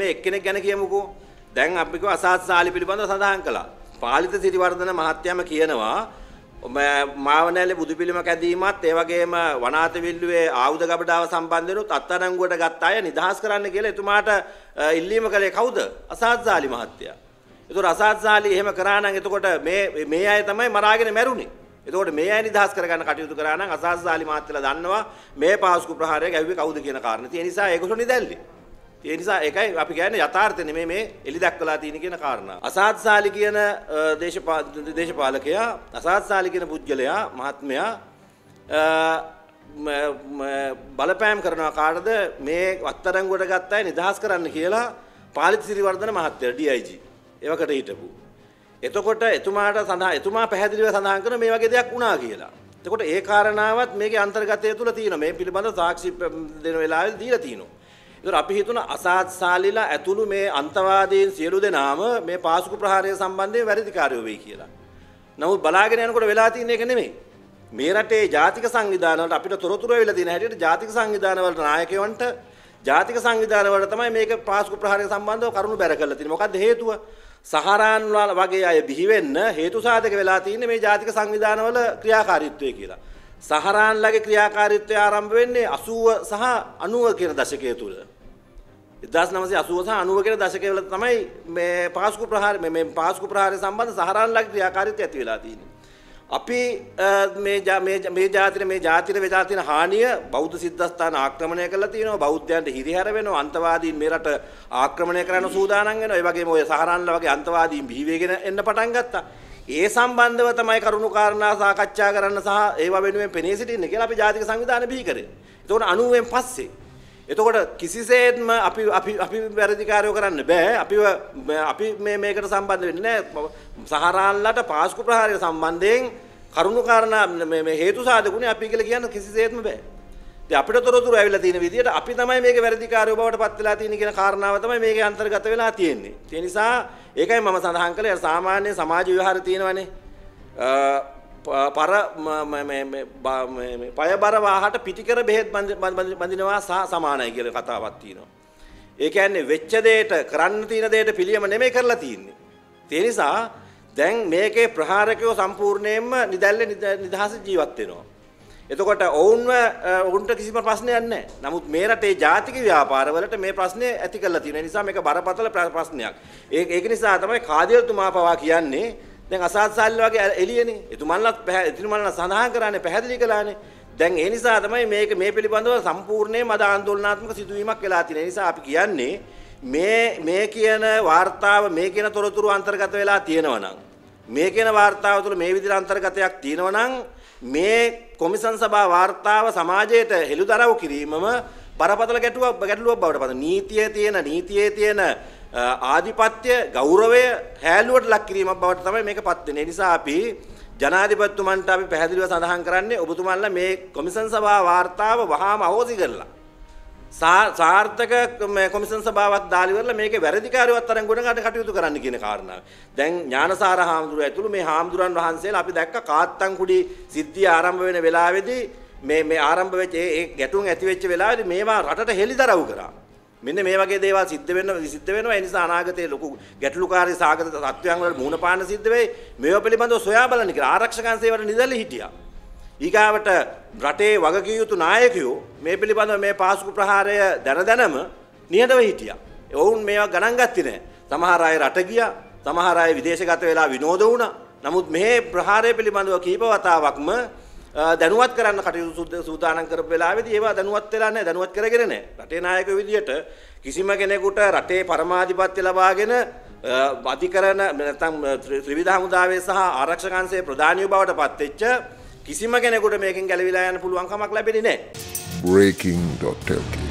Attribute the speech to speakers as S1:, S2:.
S1: මේ එක්කෙනෙක් ගැන කියමුකෝ. දැන් අපි කිව්ව අසත්සාලි පිළිබඳව සඳහන් කළා. පාලිත සිරිවර්ධන මහත්මයා කියනවා මාවනෑලේ බුදු පිළිම කැදීමත් ඒ වගේම වනාත විල්ලුවේ ආයුධ ගබඩාව සම්බන්ධනොත් අත්අඩංගුවට ගත් අය නිදහස් කරන්න කියලා එතුමාට ඉල්ලීම කළේ කවුද? අසත්සාලි මහත්තයා. ඒතකොට අසත්සාලි එහෙම කරා නම් එතකොට මේ මේ අය තමයි මරාගෙන මැරුණේ. එතකොට මේ අය නිදහස් කරගන්න කටයුතු කරා නම් අසාස්සාලි මාත්‍යලා දන්නවා මේ පාස්කු ප්‍රහාරය ගැව්වේ කවුද කියන කාරණේ. ඒ නිසා ඒගොල්ලෝ නිදැල්ලේ. ඒ නිසා ඒකයි අපි කියන්නේ යථාර්ථය නෙමෙයි මේ එලි දක්වලා තියෙන කියන කාරණා. අසාත්සාලි කියන දේශපාලකයා අසාත්සාලි කියන පුජ්‍යලයා මහත්මයා බලපෑම් කරනවා කාටද මේ වත්තරංගුවට ගත්ත අය නිදහස් කරන්න කියලා පාලිත සිරිවර්ධන මහත්තයා DIG එවකට හිටපු. එතකොට එතුමාට සඳහා එතුමා පැහැදිලිව සඳහන් කරන මේ වගේ දෙයක් වුණා කියලා. එතකොට ඒ කාරණාවත් මේකේ අන්තර්ගතය තුල තියෙනවා. මේ පිළිබඳව සාක්ෂි දෙන වෙලාවෙදී දීලා තියෙනවා. ඒතර අපි හිතන අසහත් සාලිලා ඇතුළු මේ අන්තවාදීන් සියලු දෙනාම මේ පාසුකු ප්‍රහාරය සම්බන්ධයෙන් වැරදිකාරයෝ වෙයි කියලා. නමුත් බලාගෙන යනකොට වෙලා තියෙන එක නෙමෙයි. මේ රටේ ජාතික සංවිධාන වලට අපිට තොරතුරු වෙලා තියෙන හැටියට ජාතික සංවිධාන වලට නායකයවන්ට ජාතික සංවිධාන වල තමයි මේක පාසුකු ප්‍රහාරය සම්බන්ධව කරුණු බැර කරලා තියෙන්නේ. මොකද්ද හේතුව? සහරාන් වගේ අය බිහි වෙන්න හේතු සාධක වෙලා තියෙන්නේ මේ ජාතික සංවිධාන වල ක්‍රියාකාරීත්වය කියලා. සහරාන්ලගේ ක්‍රියාකාරීත්වය ආරම්භ වෙන්නේ 80 සහ 90 කියන දශකය තුල. 1980 සහ 90 කියන දශකය වල තමයි මේ පාස්කු ප්‍රහාර මේ මේ පාස්කු ප්‍රහාරය සම්බන්ධ සහරාන්ලගේ ක්‍රියාකාරීත්වය ඇති වෙලා තියෙන්නේ. අපි මේ මේ මේ ජාතිර මේ ජාතිර වෙලා තියෙන හානිය බෞද්ධ සිද්ධාස්ථාන ආක්‍රමණය කරලා තියෙනවා බෞද්ධයන්ට හිරිහැර වෙනවා අන්තවාදීන් මේ රට ආක්‍රමණය කරන්න සූදානම් වෙනවා ඒ වගේම ඔය සහරාන්ල වගේ අන්තවාදීන් බිහි වෙගෙන එන්න පටන් ගත්තා ඒ සම්බන්ධව තමයි කරුණු කාරණා සාකච්ඡා කරන්න සහ ඒවා වෙනුවෙන් පෙනී සිටින්න කියලා අපි ජාතික සංවිධානය බිහි කරේ. එතකොට 90න් පස්සේ. එතකොට කිසිසේත්ම අපි අපි අපි වැරදිකාරයෝ කරන්න බෑ. අපි අපි මේ මේකට සම්බන්ධ වෙන්නේ නැහැ. සහරාල්ලට පාස්කු ප්‍රහාරය සම්බන්ධයෙන් කරුණු කාරණා මේ හේතු සාධකුනේ අපි කියලා කියන්න කිසිසේත්ම බෑ. ඉතින් අපිට තොරතුරු ඇවිල්ලා තියෙන විදිහට අපි තමයි මේක වැරදිකාරයෝ බවට පත් වෙලා තියෙන කියන කාරණාව තමයි මේකේ අන්තර්ගත වෙලා තියෙන්නේ. ඒ නිසා ඒකයි මම සඳහන් කළේ සාමාන්‍ය සමාජ විවහාර තියෙනවනේ. පර මේ පයබර වාහට පිටිකර බෙහෙත් බඳිනවා සමානයි කියලා කතාවක් තියෙනවා. ඒ කියන්නේ වෙච්ච දෙයට කරන්න තියෙන දෙයට පිළියම නෙමෙයි කරලා තියෙන්නේ. ඒ නිසා දැන් මේකේ ප්‍රහාරකයෝ සම්පූර්ණයෙන්ම නිදැල්ලේ නිදහස ජීවත් වෙනවා. එතකොට ඔවුන්ව ඔවුන්ට කිසිම ප්‍රශ්නයක් නැහැ. නමුත් මේ රටේ ජාතික ව්‍යාපාරවලට මේ ප්‍රශ්නේ ඇති කරලා තියෙන නිසා මේක බරපතල ප්‍රශ්නයක්. ඒක ඒක නිසා තමයි කාදියතුමා පවා කියන්නේ දැන් අසාත්සාල්ල වගේ එළියනේ. එතුමන්ලත් එතුමන්ලා සඳහන් කරන්නේ පැහැදිලි කළානේ. දැන් ඒ නිසා තමයි මේක මේ පිළිබඳව සම්පූර්ණයෙන්ම අද ආందోලනාත්මක සිදුවීමක් වෙලා තියෙන නිසා අපි කියන්නේ මේ මේ කියන වார்த்தාව මේ කියන තොරතුරු අන්තර්ගත වෙලා තියෙනවා නම් මේ කියන වார்த்தාව තුළ මේ විදිහට අන්තර්ගතයක් තියෙනවා නම් මේ කොමිසන් සභා වාර්තාව සමාජයට හෙළුදරව් කිරීමම බරපතල ගැටුවක් ගැටලුවක් බවට පත් නීතියේ තියෙන නීතියේ තියෙන ආධිපත්‍ය ගෞරවය හැලුවට ලක් කිරීමක් බවට තමයි මේක පත් වෙන්නේ. නිසා අපි ජනාධිපතිතුමන්ට අපි පැහැදිලිව සඳහන් කරන්නේ ඔබතුමන්ලා මේ කොමිසන් සභා වාර්තාව වහාම අවෝසි කරලා සාර්ථක කොමිසන් සභාවක් දාලිවරලා මේකේ වැරදිකාරයවත් තරම් ගොඩකට කටයුතු කරන්න කියන කාරණාව. දැන් ඥානසාර හාමුදුරුවෝ ඇතුළු මේ හාමුදුරන් වහන්සේලා අපි දැක්ක කාත්තන් කුඩි සිද්ධිය ආරම්භ වෙන වෙලාවේදී මේ මේ ආරම්භ වෙච්ච ඒ ගැටුම් ඇති වෙච්ච වෙලාවේදී මේවා රටට හෙලිදරව් කරා. මෙන්න මේ වගේ දේවල් සිද්ධ වෙන්න සිද්ධ වෙනවා ඒ නිසා අනාගතයේ ලොකු ගැටලුකාරී සාගත තත්ත්වයන් වල මුහුණ පාන්න සිද්ධ වෙයි. මේවා පිළිබඳව සොයා බලන්න කියලා ආරක්ෂකංශේ වල නිදැලී හිටියා. ඊගාවට රටේ වගකිය යුතු නායකයෝ මේ පිළිබඳව මේ පාසුකු ප්‍රහාරය දැන දැනම නියතව හිටියා. ඔවුන් මේවා ගණන් ගත්තේ නැහැ. සමහර අය රට ගියා, සමහර අය විදේශගත වෙලා විනෝද වුණා. නමුත් මේ ප්‍රහාරය පිළිබඳව කීප වතාවක්ම දැනුවත් කරන්න කටයුතු සූදානම් කරපු වෙලාවේදී ඒවා දැනුවත් වෙලා නැහැ, දැනුවත් කරගෙන නැහැ. රටේ නායකයෝ විදියට කිසිම කෙනෙකුට රටේ පරමාධිපත්‍ය ලබාගෙන අධිකරණ නැත්නම් ත්‍රිවිධ හමුදාවේ සහ ආරක්ෂකංශයේ ප්‍රධානියෝ බවට පත්වෙච්ච කිසිම කෙනෙකුට මේකෙන් ගැලවිලා යන්න පුළුවන් කමක් ලැබෙන්නේ නැහැ. breaking.lk